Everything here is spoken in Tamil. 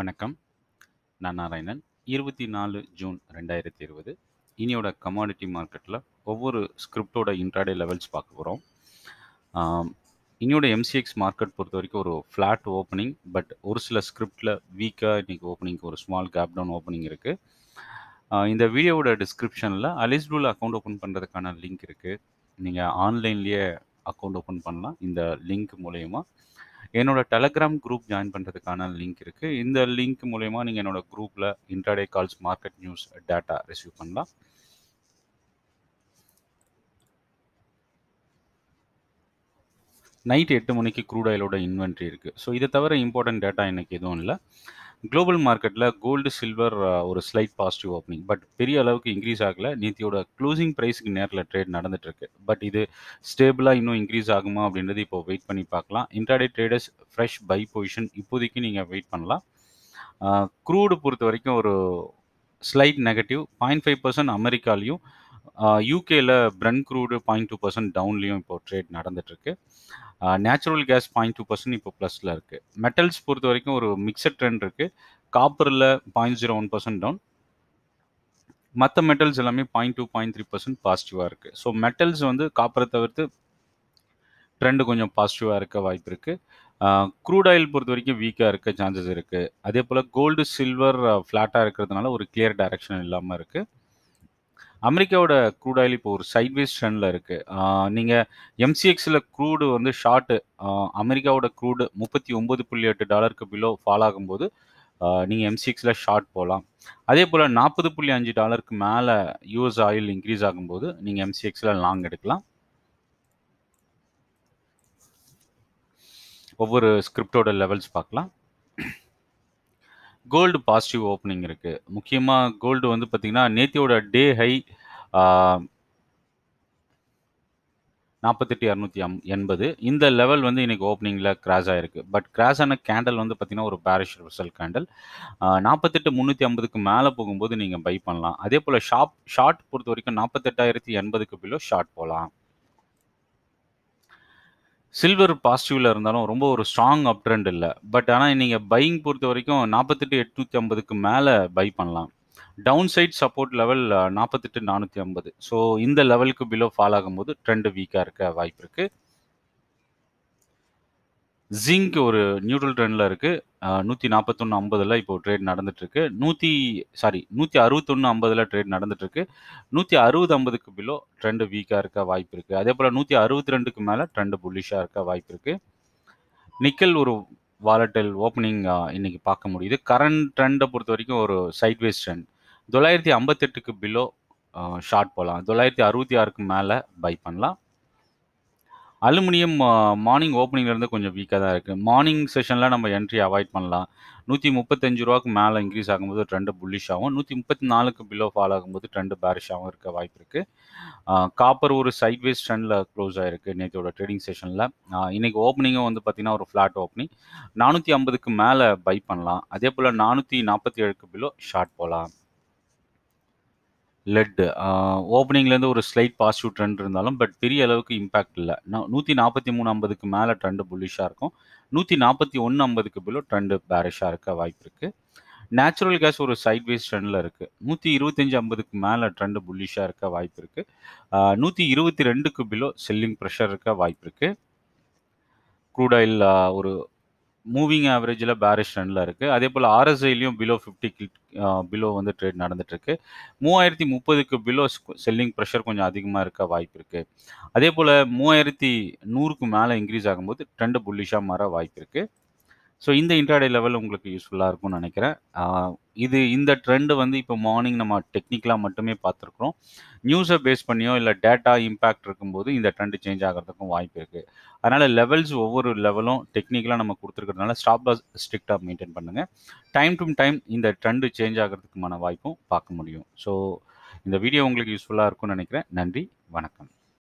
வணக்கம் நான் நாராயணன் இருபத்தி நாலு ஜூன் ரெண்டாயிரத்தி இருபது இனியோட கமாடிட்டி மார்க்கெட்டில் ஒவ்வொரு ஸ்கிரிப்டோட இன்ட்ராடே லெவல்ஸ் பார்க்க போகிறோம் இனியோட எம்சிஎக்ஸ் மார்க்கெட் பொறுத்த வரைக்கும் ஒரு ஃப்ளாட் ஓப்பனிங் பட் ஒரு சில ஸ்கிரிப்டில் வீக்காக இன்றைக்கி ஓப்பனிங்க்கு ஒரு ஸ்மால் கேப் டவுன் ஓப்பனிங் இருக்குது இந்த வீடியோவோட டிஸ்கிரிப்ஷனில் அலிஸ்புல் அக்கௌண்ட் ஓப்பன் பண்ணுறதுக்கான லிங்க் இருக்குது நீங்கள் ஆன்லைன்லேயே அக்கௌண்ட் ஓப்பன் பண்ணலாம் இந்த லிங்க் மூலயமா என்னோட டெலகிராம் குரூப் ஜாயின் பண்ணுறதுக்கான லிங்க் இருக்குது இந்த லிங்க் மூலயமா நீங்கள் என்னோட குரூப்பில் intraday calls market news data receive பண்ணலாம் நைட் எட்டு மணிக்கு க்ரூட் ஆயிலோட இன்வென்ட்ரி இருக்குது ஸோ இதை தவிர இம்பார்ட்டன்ட் டேட்டா எனக்கு எதுவும் இல்லை குளோபல் மார்க்கெட்டில் கோல்டு சில்வர் ஒரு ஸ்லைட் பாசிட்டிவ் ஓப்பனிங் பட் பெரிய அளவுக்கு இன்க்ரீஸ் ஆகலை நேத்தியோட க்ளோசிங் ப்ரைஸுக்கு நேரில் ட்ரேட் நடந்துட்டுருக்கு பட் இது ஸ்டேபிளாக இன்னும் இன்க்ரீஸ் ஆகுமா அப்படின்றது இப்போ வெயிட் பண்ணி பார்க்கலாம் intraday traders fresh buy position இப்போதைக்கு நீங்கள் வெயிட் பண்ணலாம் க்ரூடு பொறுத்த வரைக்கும் ஒரு slight negative point five percent அமெரிக்காலையும் யூகேல Brent crude point two percent டவுன்லேயும் இப்போ ட்ரேட் நடந்துட்டுருக்கு natural gas point two percent இப்போ ப்ளஸில் இருக்குது மெட்டல்ஸ் பொறுத்த வரைக்கும் ஒரு மிக்சட் ட்ரெண்ட் இருக்குது காப்பரில் point zero one percent down மற்ற மெட்டல்ஸ் எல்லாமே point two point three percent பாசிட்டிவாக இருக்குது ஸோ மெட்டல்ஸ் வந்து காப்பரை தவிர்த்து ட்ரெண்டு கொஞ்சம் பாசிட்டிவாக இருக்க வாய்ப்பு இருக்குது க்ரூட் ஆயில் பொறுத்த வரைக்கும் வீக்காக இருக்க சான்சஸ் இருக்குது அதே போல் கோல்டு சில்வர் ஃப்ளாட்டாக இருக்கிறதுனால ஒரு கிளியர் டைரக்ஷன் இல்லாமல் இருக்குது அமெரிக்காவோட க்ரூட் ஆயில் இப்போ ஒரு சைட்வேஸ் ட்ரெண்டில் இருக்குது நீங்கள் எம்சிஎக்ஸில் க்ரூடு வந்து ஷார்ட்டு அமெரிக்காவோட க்ரூடு முப்பத்தி ஒம்பது புள்ளி எட்டு டாலருக்கு பிலோ ஃபால் ஆகும்போது நீங்கள் எம்சிஎக்ஸில் ஷார்ட் போகலாம் அதே போல் நாற்பது புள்ளி அஞ்சு டாலருக்கு மேலே யூஎஸ் ஆயில் இன்க்ரீஸ் ஆகும்போது நீங்கள் எம்சிஎக்ஸில் லாங் எடுக்கலாம் ஒவ்வொரு ஸ்கிரிப்டோட லெவல்ஸ் பார்க்கலாம் கோல்டு பாசிட்டிவ் ஓப்பனிங் இருக்குது முக்கியமாக கோல்டு வந்து பார்த்திங்கன்னா நேத்தியோட டே ஹை நாற்பத்தெட்டு இரநூத்தி அம் எண்பது இந்த லெவல் வந்து இன்றைக்கி ஓப்பனிங்கில் கிராஸ் ஆகிருக்கு பட் கிராஸ் ஆன கேண்டல் வந்து பார்த்தீங்கன்னா ஒரு பேரிஷ் ரிசல் கேண்டல் நாற்பத்தெட்டு முந்நூற்றி ஐம்பதுக்கு மேலே போகும்போது நீங்கள் பை பண்ணலாம் அதே போல் ஷாப் ஷார்ட் பொறுத்த வரைக்கும் நாற்பத்தெட்டாயிரத்தி எண்பதுக்கு பிலோ ஷார்ட் போகலாம் சில்வர் பாசிட்டிவ்ல இருந்தாலும் ரொம்ப ஒரு ஸ்ட்ராங் அப் ட்ரெண்ட் இல்லை பட் ஆனால் நீங்கள் பையிங் பொறுத்த வரைக்கும் நாற்பத்தெட்டு எட்நூற்றி ஐம்பதுக்கு மேலே பை பண்ணலாம் டவுன் சைட் சப்போர்ட் லெவல் நாற்பத்தெட்டு நானூற்றி ஐம்பது ஸோ இந்த லெவலுக்கு பிலோ ஃபால் ஆகும்போது ட்ரெண்டு வீக்காக இருக்க வாய்ப்பு இருக்குது ஜிங்க் ஒரு நியூட்ரல் ட்ரெண்டில் இருக்குது நூற்றி நாற்பத்தொன்று ஐம்பதில் இப்போ ட்ரேட் நடந்துட்டுருக்கு நூற்றி சாரி நூற்றி அறுபத்தொன்று ஐம்பதில் ட்ரேட் நடந்துட்டுருக்கு நூற்றி அறுபது ஐம்பதுக்கு பிலோ ட்ரெண்டு வீக்காக இருக்க வாய்ப்பு இருக்குது அதே போல் நூற்றி அறுபத்தி ரெண்டுக்கு மேலே ட்ரெண்டு புல்லிஷாக இருக்க வாய்ப்பு இருக்குது நிக்கல் ஒரு வாலட்டல் ஓப்பனிங் இன்றைக்கி பார்க்க முடியுது கரண்ட் ட்ரெண்டை பொறுத்த வரைக்கும் ஒரு சைட்வேஸ் ட்ரெண்ட் தொள்ளாயிரத்தி ஐம்பத்தெட்டுக்கு பிலோ ஷார்ட் போகலாம் தொள்ளாயிரத்தி அறுபத்தி ஆறுக்கு மேலே பை பண்ணலாம் அலுமினியம் மார்னிங் ஓப்பனிங்லேருந்து கொஞ்சம் வீக்காக தான் இருக்குது மார்னிங் செஷனில் நம்ம என்ட்ரி அவாய்ட் பண்ணலாம் நூற்றி முப்பத்தஞ்சு ரூபாக்கு மேலே இன்க்ரீஸ் ஆகும்போது ட்ரெண்டு புல்லிஷ் ஆகும் நூற்றி முப்பத்தி நாலுக்கு பிலோ ஃபால் ஆகும்போது ட்ரெண்டு பேரிஷாகவும் இருக்க வாய்ப்பு இருக்குது காப்பர் ஒரு சைட்வேஸ் ட்ரெண்டில் க்ளோஸ் ஆகிருக்கு நேற்றோட ட்ரேடிங் செஷனில் இன்றைக்கி ஓப்பனிங்கும் வந்து பார்த்திங்கன்னா ஒரு ஃப்ளாட் ஓப்பனிங் நானூற்றி ஐம்பதுக்கு மேலே பை பண்ணலாம் அதே போல் நானூற்றி நாற்பத்தி ஏழுக்கு பிலோ ஷார்ட் போகலாம் லெட்டு ஓப்பனிங்லேருந்து ஒரு ஸ்லைட் பாசிட்டிவ் ட்ரெண்ட் இருந்தாலும் பட் பெரிய அளவுக்கு இம்பாக்ட் இல்லை நான் நூற்றி நாற்பத்தி மூணு ஐம்பதுக்கு மேலே ட்ரெண்டு புல்லிஷாக இருக்கும் நூற்றி நாற்பத்தி ஒன்று ஐம்பதுக்கு பிலோ ட்ரெண்டு பேரிஷாக இருக்க வாய்ப்பு இருக்குது நேச்சுரல் கேஸ் ஒரு சைட்வேஸ் ட்ரெண்டில் இருக்குது நூற்றி இருபத்தஞ்சி ஐம்பதுக்கு மேலே ட்ரெண்டு புல்லிஷாக இருக்க வாய்ப்பு இருக்குது நூற்றி இருபத்தி ரெண்டுக்கு பிலோ செல்லிங் ப்ரெஷர் இருக்க வாய்ப்பு இருக்குது க்ரூட் ஆயில் ஒரு மூவிங் ஆவரேஜில் பேரிஷ் ரனில் இருக்குது அதே போல் ஆர்எஸ்ஐலையும் பிலோ ஃபிஃப்டி பிலோ வந்து ட்ரேட் நடந்துகிட்ருக்கு மூவாயிரத்தி முப்பதுக்கு பிலோ செல்லிங் ப்ரெஷர் கொஞ்சம் அதிகமாக இருக்க வாய்ப்பு இருக்குது அதே போல் மூவாயிரத்தி நூறுக்கு மேலே இன்க்ரீஸ் ஆகும்போது ட்ரெண்டு புல்லிஷாக மாற வாய்ப்பு இருக்குது ஸோ இந்த இன்ட்ராடே லெவல் உங்களுக்கு யூஸ்ஃபுல்லாக இருக்கும்னு நினைக்கிறேன் இது இந்த ட்ரெண்டு வந்து இப்போ மார்னிங் நம்ம டெக்னிக்கலாக மட்டுமே பார்த்துருக்குறோம் நியூஸை பேஸ் பண்ணியோ இல்லை டேட்டா இம்பேக்ட் இருக்கும்போது இந்த ட்ரெண்டு சேஞ்ச் ஆகிறதுக்கும் வாய்ப்பு இருக்குது அதனால் லெவல்ஸ் ஒவ்வொரு லெவலும் டெக்னிக்கலாக நம்ம கொடுத்துருக்கிறதுனால ஸ்டாப் லாஸ் ஸ்ட்ரிக்டாக மெயின்டைன் பண்ணுங்கள் டைம் டு டைம் இந்த ட்ரெண்டு சேஞ்ச் ஆகிறதுக்குமான வாய்ப்பும் பார்க்க முடியும் ஸோ இந்த வீடியோ உங்களுக்கு யூஸ்ஃபுல்லாக இருக்கும்னு நினைக்கிறேன் நன்றி வணக்கம்